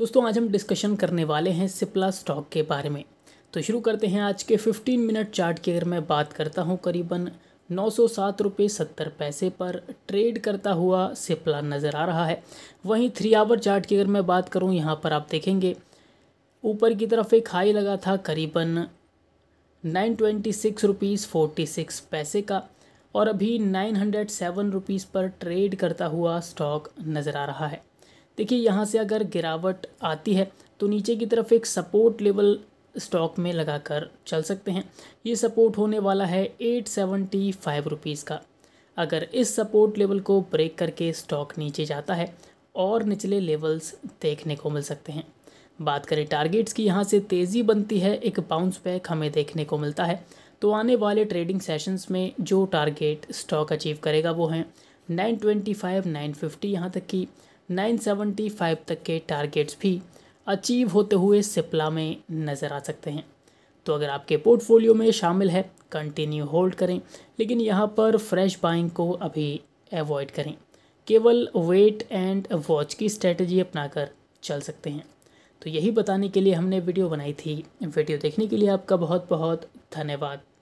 दोस्तों आज हम डिस्कशन करने वाले हैं सिप्ला स्टॉक के बारे में तो शुरू करते हैं आज के 15 मिनट चार्ट की अगर मैं बात करता हूं करीबन नौ सौ सात रुपये सत्तर पैसे पर ट्रेड करता हुआ सिप्ला नज़र आ रहा है वहीं थ्री आवर चार्ट की अगर मैं बात करूं यहां पर आप देखेंगे ऊपर की तरफ एक हाई लगा था करीबन nine twenty six rupees six पैसे का और अभी नाइन हंड्रेड सेवन रुपीज़ पर ट्रेड करता हुआ स्टॉक नज़र आ रहा है देखिए यहाँ से अगर गिरावट आती है तो नीचे की तरफ एक सपोर्ट लेवल स्टॉक में लगाकर चल सकते हैं ये सपोर्ट होने वाला है एट सेवेंटी फाइव रुपीज़ का अगर इस सपोर्ट लेवल को ब्रेक करके स्टॉक नीचे जाता है और निचले लेवल्स देखने को मिल सकते हैं बात करें टारगेट्स की यहाँ से तेज़ी बनती है एक बाउंस बैक हमें देखने को मिलता है तो आने वाले ट्रेडिंग सेशंस में जो टारगेट स्टॉक अचीव करेगा वो हैं 925, 950 यहाँ तक कि 975 तक के टारगेट्स भी अचीव होते हुए सिप्ला में नज़र आ सकते हैं तो अगर आपके पोर्टफोलियो में शामिल है कंटिन्यू होल्ड करें लेकिन यहाँ पर फ्रेश बाइंग को अभी अवॉइड करें केवल वेट एंड वॉच की स्ट्रेटजी अपनाकर चल सकते हैं तो यही बताने के लिए हमने वीडियो बनाई थी वीडियो देखने के लिए आपका बहुत बहुत धन्यवाद